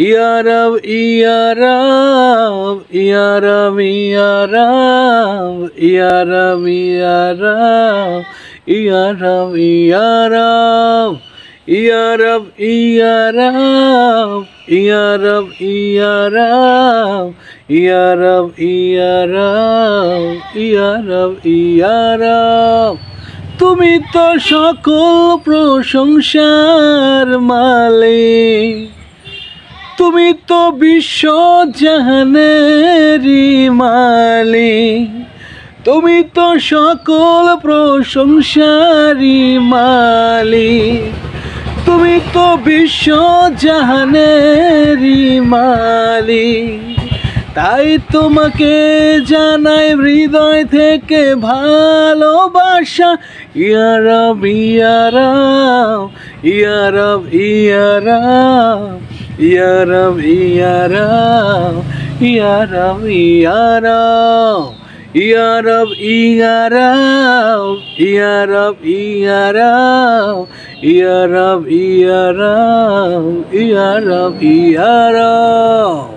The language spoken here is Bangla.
ইয়ারব ইয়ারব ইয়ারব ইয়ারব ইয়ারব ইয়ারব ইয়ারব ইয়ারব ইয়ারব ইয়ারব ইয়ারব ইয়ারব ইয়ারব ইয়ারব ইয়ারব ইয়ারব তুমি তো সকল প্রশংসার মালিক তুমি তো বিশ্ব জাহানেরি মালি তুমি তো সকল প্রশংসারি মালি তুমি তো বিশ্ব জাহানেরি মালি তাই তোমাকে জানাই হৃদয় থেকে ভালোবাসা ইয়ারব ইয়ারাম ইয়ারব ইয়ারাম ইয়ারাম ইয়ারাম ইয়ারাম ইয়ারাম ইয়ারব ইয়ারাম ইয়ারব ইয়ারাম ইয়ারব ইয়ারাম ইয়ারব ইয়ারাম